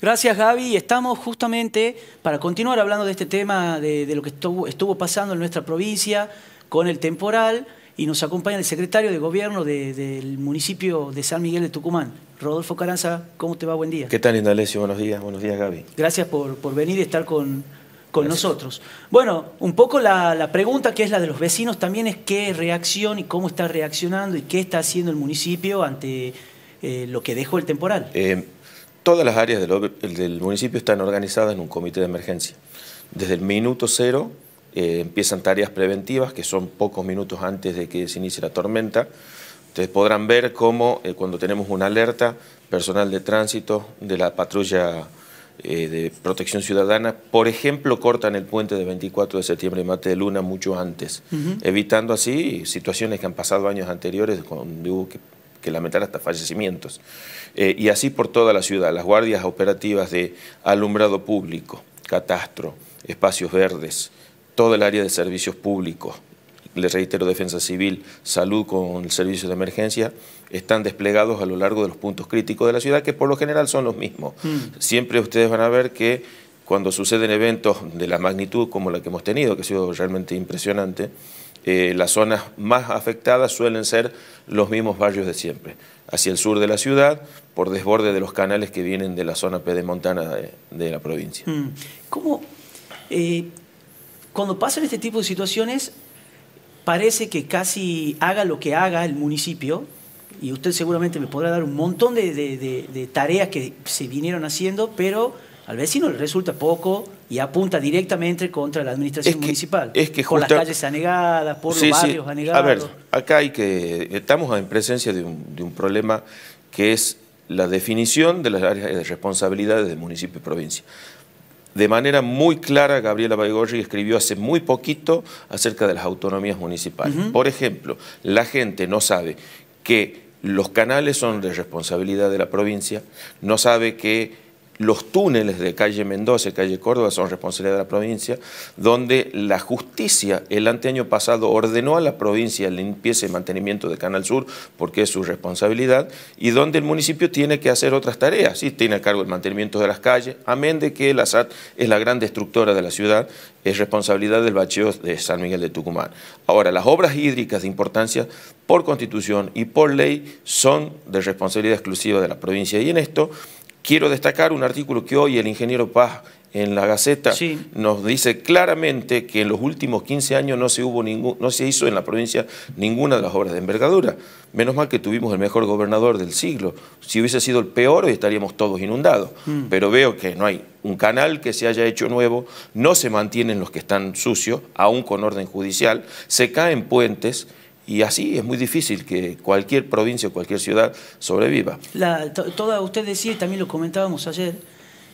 Gracias Gaby, estamos justamente para continuar hablando de este tema de, lo que estuvo, pasando en nuestra provincia con el temporal y nos acompaña el secretario de gobierno del municipio de San Miguel de Tucumán, Rodolfo Caranza, ¿cómo te va? Buen día. ¿Qué tal linda Buenos días, buenos días Gaby. Gracias por, venir y estar con, con nosotros. Bueno, un poco la, pregunta que es la de los vecinos también es qué reacción y cómo está reaccionando y qué está haciendo el municipio ante eh, lo que dejó el temporal. Eh, Todas las áreas del, municipio están organizadas en un comité de emergencia. Desde el minuto cero eh, empiezan tareas preventivas, que son pocos minutos antes de que se inicie la tormenta. Ustedes podrán ver cómo eh, cuando tenemos una alerta, personal de tránsito de la patrulla eh, de protección ciudadana, por ejemplo, cortan el puente de 24 de septiembre y Mate de Luna mucho antes, evitando así situaciones que han pasado años anteriores, cuando hubo que que lamentar hasta fallecimientos. Eh, y así por toda la ciudad, las guardias operativas de alumbrado público, catastro, espacios verdes, todo el área de servicios públicos, les reitero, defensa civil, salud con el servicio de emergencia, están desplegados a lo largo de los puntos críticos de la ciudad, que por lo general son los mismos. Mm. Siempre ustedes van a ver que cuando suceden eventos de la magnitud como la que hemos tenido, que ha sido realmente impresionante, eh, las zonas más afectadas suelen ser los mismos barrios de siempre, hacia el sur de la ciudad, por desborde de los canales que vienen de la zona pedemontana de, la provincia. Mm. ¿Cómo, eh, cuando pasan este tipo de situaciones, parece que casi haga lo que haga el municipio, y usted seguramente me podrá dar un montón de tareas que se vinieron haciendo, pero al vecino le resulta poco y apunta directamente contra la administración municipal. Es que por las calles anegadas, por los barrios anegados. A ver, acá hay que. Estamos en presencia de un, problema que es la definición de las áreas de responsabilidad del municipio y provincia. De manera muy clara, Gabriela Baigorri escribió hace muy poquito acerca de las autonomías municipales. Por ejemplo, la gente no sabe que los canales son de responsabilidad de la provincia, no sabe que los túneles de calle Mendoza y calle Córdoba son responsabilidad de la provincia, donde la justicia el anteaño pasado ordenó a la provincia limpieza y mantenimiento de Canal Sur, porque es su responsabilidad, y donde el municipio tiene que hacer otras tareas, y tiene a cargo el mantenimiento de las calles, amén de que la SAT es la gran destructora de la ciudad, es responsabilidad del bacheo de San Miguel de Tucumán. Ahora, las obras hídricas de importancia por constitución y por ley son de responsabilidad exclusiva de la provincia, y en esto Quiero destacar un artículo que hoy el ingeniero Paz en la Gaceta nos dice claramente que en los últimos 15 años no se, hubo no se hizo en la provincia ninguna de las obras de envergadura. Menos mal que tuvimos el mejor gobernador del siglo. Si hubiese sido el peor, hoy estaríamos todos inundados. Mm. Pero veo que no hay un canal que se haya hecho nuevo, no se mantienen los que están sucios, aún con orden judicial, se caen puentes. Y así es muy difícil que cualquier provincia o cualquier ciudad sobreviva. La, toda, usted decía, y también lo comentábamos ayer,